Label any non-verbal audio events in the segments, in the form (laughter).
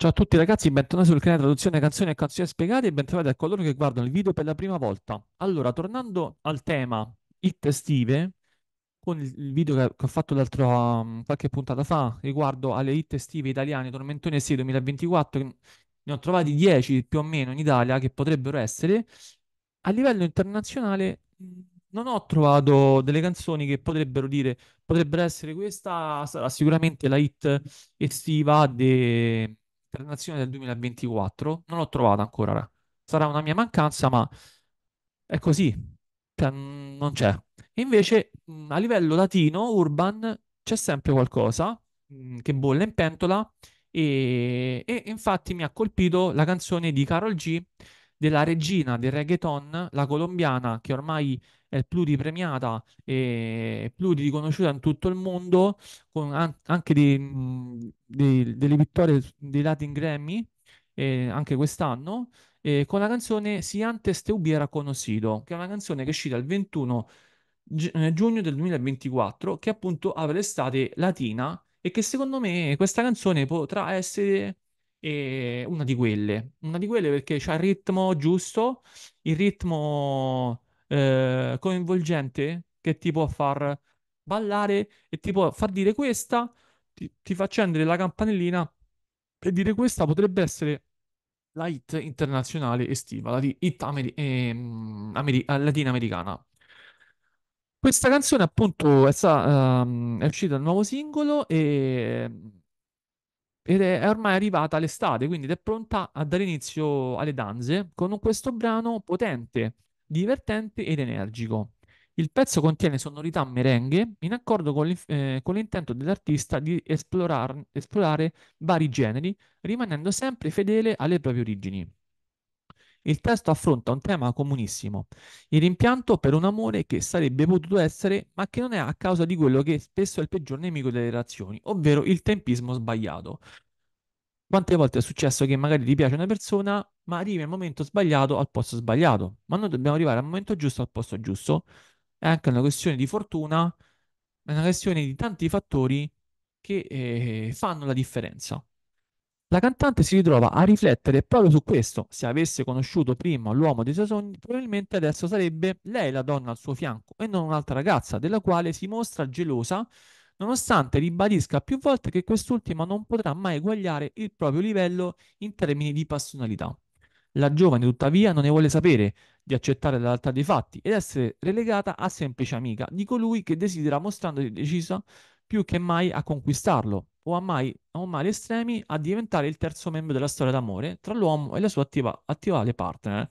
Ciao a tutti ragazzi, bentornati sul canale Traduzione Canzoni e Canzoni Spiegate e bentrovati a coloro che guardano il video per la prima volta. Allora, tornando al tema hit estive, con il video che, ho fatto l'altro mm, qualche puntata fa riguardo alle hit estive italiane, Tormentone 6 2024, ne ho trovati 10 più o meno in Italia che potrebbero essere. A livello internazionale mm, non ho trovato delle canzoni che potrebbero dire, potrebbero essere questa, sarà sicuramente la hit estiva de, per nazione del 2024, non l'ho trovata ancora. Sarà una mia mancanza, ma è così, cioè, non c'è. Invece a livello latino, urban, c'è sempre qualcosa che bolle in pentola e, e infatti mi ha colpito la canzone di Carol G della regina del reggaeton, la colombiana, che ormai è pluripremiata e pluririconosciuta in tutto il mondo, con anche dei, dei, delle vittorie dei Latin Grammy, eh, anche quest'anno, eh, con la canzone Si antes te hubiera conocido, che è una canzone che è uscita il 21 gi- eh, giugno del 2024, che appunto apre l'estate latina e che secondo me questa canzone potrà essere eh, una di quelle, una di quelle perché c'ha il ritmo giusto, il ritmo eh, coinvolgente che ti può far ballare e ti può far dire questa, ti, ti fa accendere la campanellina per dire questa potrebbe essere la hit internazionale estiva, la hit ameri- ehm, ameri- eh, latinoamericana. Questa canzone appunto è, sta, um, è uscita il nuovo singolo e, ed è, ormai arrivata l'estate, quindi è pronta a dare inizio alle danze con questo brano potente divertente ed energico. Il pezzo contiene sonorità merengue in accordo con, eh, con l'intento dell'artista di esplorare vari generi, rimanendo sempre fedele alle proprie origini. Il testo affronta un tema comunissimo, il rimpianto per un amore che sarebbe potuto essere, ma che non è a causa di quello che spesso è il peggior nemico delle relazioni, ovvero il tempismo sbagliato, quante volte è successo che magari ti piace una persona, ma arrivi al momento sbagliato al posto sbagliato? Ma noi dobbiamo arrivare al momento giusto al posto giusto. È anche una questione di fortuna, è una questione di tanti fattori che eh, fanno la differenza. La cantante si ritrova a riflettere proprio su questo. Se avesse conosciuto prima l'uomo dei suoi sogni, probabilmente adesso sarebbe lei la donna al suo fianco e non un'altra ragazza della quale si mostra gelosa nonostante ribadisca più volte che quest'ultima non potrà mai eguagliare il proprio livello in termini di personalità. La giovane, tuttavia, non ne vuole sapere di accettare la realtà dei fatti ed essere relegata a semplice amica di colui che desidera, mostrandosi decisa più che mai a conquistarlo, o a, mai, o mali estremi a diventare il terzo membro della storia d'amore tra l'uomo e la sua attiva, attuale partner.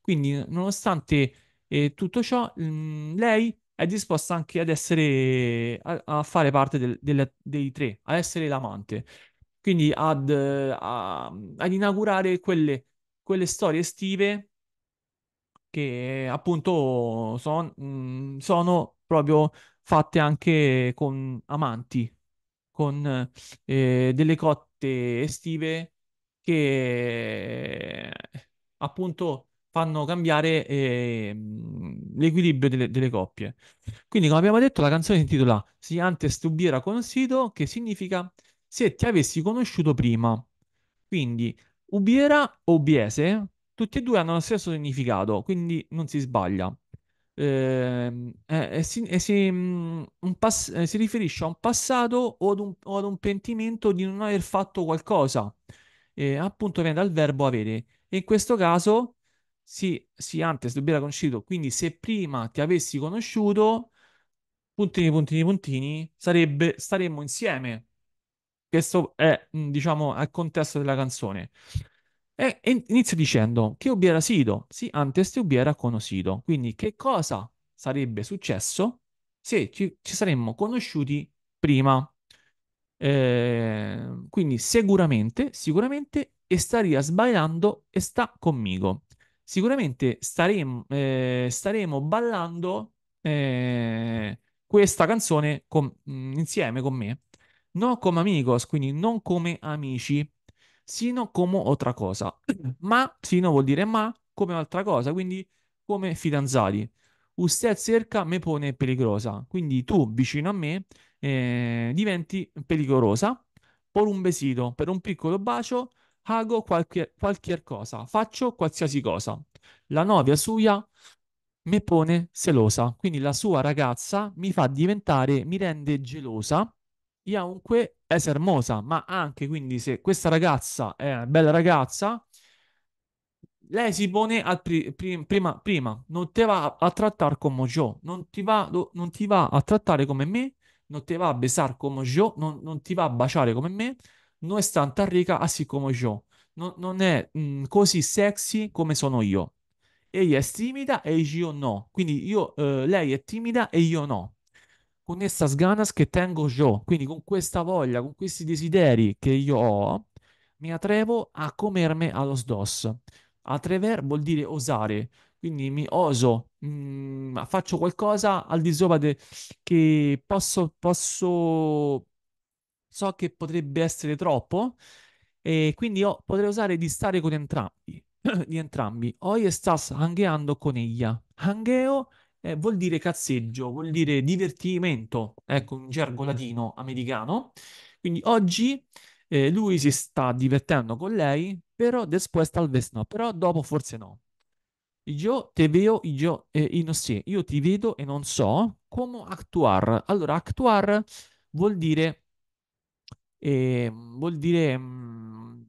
Quindi, nonostante eh, tutto ciò, mh, mm, lei è disposta anche ad essere, a, a fare parte del, del, dei tre, a essere l'amante. Quindi ad, a, ad inaugurare quelle, quelle storie estive che appunto son, mm, sono proprio fatte anche con amanti, con eh, delle cotte estive che appunto fanno cambiare eh, l'equilibrio delle, delle, coppie. Quindi, come abbiamo detto, la canzone si intitola Si antes tu hubiera conocido, che significa se ti avessi conosciuto prima. Quindi, ubiera o biese, tutti e due hanno lo stesso significato, quindi non si sbaglia. Ehm, mm, eh, eh, si, si, pass- si, riferisce a un passato o ad un, o ad un, pentimento di non aver fatto qualcosa. appunto viene dal verbo avere. E in questo caso sì, sì, antes dubbia conosciuto. Quindi se prima ti avessi conosciuto, puntini, puntini, puntini, sarebbe, staremmo insieme. Questo è, mm, diciamo, il contesto della canzone. E, e inizia dicendo che hubiera sido, sì, antes te hubiera conosciuto. Quindi che cosa sarebbe successo se ci, ci saremmo conosciuti prima? Eh, quindi sicuramente, sicuramente, e staria sbagliando e sta conmigo sicuramente staremo, eh, staremo ballando eh, questa canzone con, mm, insieme con me. Non come amigos, quindi non come amici, sino come altra cosa. (clears throat) Ma, sino vuol dire ma, come altra cosa, quindi come fidanzati. Usted cerca me pone peligrosa. Quindi tu vicino a me eh, diventi pericolosa. Por un besito, per un piccolo bacio, hago qualche, qualche cosa, faccio qualsiasi cosa. La novia suya mi pone celosa, quindi la sua ragazza mi fa diventare, mi rende gelosa e anche es ma anche quindi se questa ragazza è una bella ragazza, lei si pone pri- pri- prima, prima, non ti va a, trattare come io, non ti, va, non ti va a trattare come me, non ti va a besare come io, non, non ti va a baciare come me, non è stata ricca così come io, non, non è mh, mm, così sexy come sono io. Egli è timida e io no, quindi io, eh, lei è timida e io no. Con estas ganas che tengo io, quindi con questa voglia, con questi desideri che io ho, mi atrevo a comerme allo sdos. Atrever vuol dire osare, quindi mi oso, mh, mm, faccio qualcosa al di sopra de... che posso, posso so che potrebbe essere troppo e quindi io potrei usare di stare con entrambi, (clears throat) di entrambi. Hoy estás hangheando con ella. Hangheo eh, vuol dire cazzeggio, vuol dire divertimento, ecco, un gergo latino americano. Quindi oggi eh, lui si sta divertendo con lei, però después talvez no, però dopo forse no. Io te veo, io, eh, y no io ti vedo e non so come actuar. Allora, actuar vuol dire e mm, vuol dire mh, mm,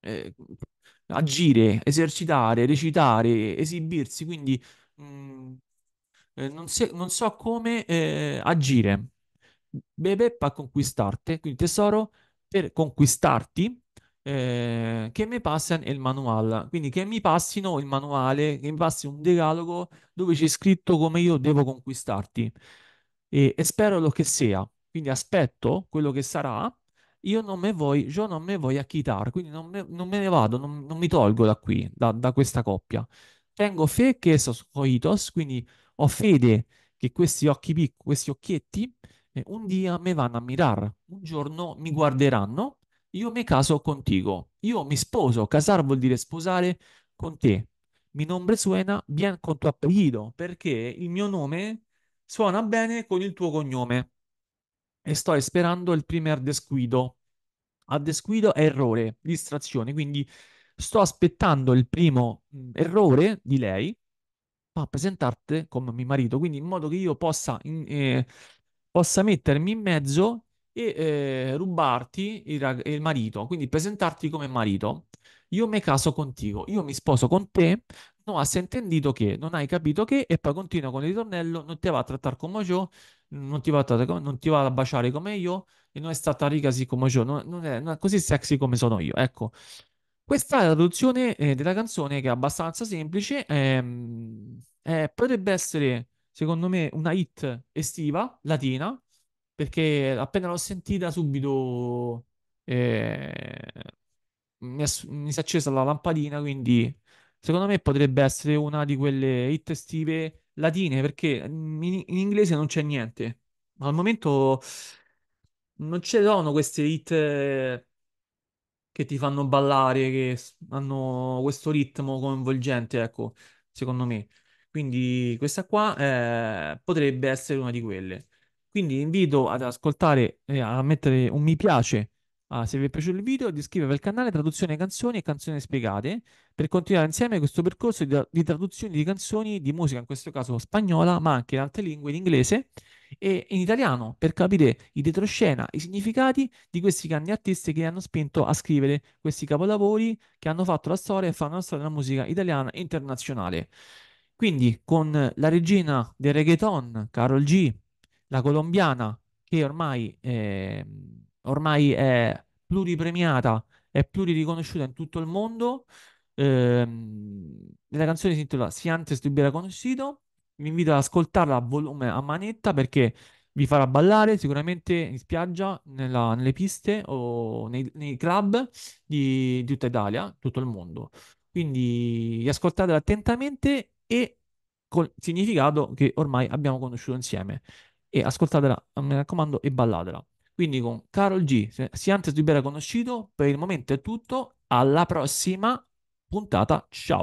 eh, agire, esercitare, recitare, esibirsi, quindi mh, mm, eh, non, se- non so come eh, agire. Bebe pa conquistarte, quindi tesoro per conquistarti, eh, che mi passen il manuale quindi che mi passino il manuale, che mi passi un decalogo dove c'è scritto come io devo conquistarti e, e spero lo che sia. Quindi aspetto quello che sarà io non me voi, io non me voi a chitarra, quindi non me, non me, ne vado, non, non, mi tolgo da qui, da, da questa coppia. Tengo fe che esos coitos, quindi ho fede che questi occhi piccoli, questi occhietti, eh, un dia me vanno a mirar, un giorno mi guarderanno, io mi caso contigo, io mi sposo, casar vuol dire sposare con te. Mi nombre suena bien con tuo apellido, perché il mio nome suona bene con il tuo cognome e sto esperando il primer descuido. A descuido è errore, distrazione, quindi sto aspettando il primo errore di lei a presentarti come mio marito, quindi in modo che io possa, eh, possa mettermi in mezzo e eh, rubarti il, rag- il, marito, quindi presentarti come marito. Io mi caso contigo, io mi sposo con te, non hai sentito che, non hai capito che, e poi continua con il ritornello, non ti va a trattare come io, non ti va trattata non ti va a baciare come io e non è stata riga così come io, non, non è, non è così sexy come sono io. Ecco, questa è la traduzione eh, della canzone che è abbastanza semplice, ehm, eh, potrebbe essere secondo me una hit estiva latina perché appena l'ho sentita subito eh, mi, è, mi, si è accesa la lampadina quindi secondo me potrebbe essere una di quelle hit estive latine perché in, in inglese non c'è niente. Ma al momento non ci sono queste hit eh, che ti fanno ballare, che hanno questo ritmo coinvolgente, ecco, secondo me. Quindi questa qua eh, potrebbe essere una di quelle. Quindi invito ad ascoltare e a mettere un mi piace allora, ah, se vi è piaciuto il video, di iscrivervi al canale Traduzione Canzoni e Canzoni Spiegate per continuare insieme questo percorso di, di traduzione di canzoni di musica, in questo caso spagnola, ma anche in altre lingue, in inglese e in italiano, per capire i retroscena, i significati di questi grandi artisti che hanno spinto a scrivere questi capolavori che hanno fatto la storia e fanno la storia della musica italiana e internazionale. Quindi con la regina del reggaeton, Carol G, la colombiana, che ormai eh, ormai è pluripremiata, e pluririconosciuta in tutto il mondo. Eh, la canzone si intitola Si antes di hubiera conosciuto. Vi invito ad ascoltarla a volume a manetta perché vi farà ballare sicuramente in spiaggia, nella, nelle piste o nei, nei club di, di, tutta Italia, tutto il mondo. Quindi ascoltatela attentamente e col significato che ormai abbiamo conosciuto insieme. E ascoltatela, mi raccomando, e ballatela. Quindi con Carol G, si antes di bere conosciuto, per il momento è tutto, alla prossima puntata, ciao!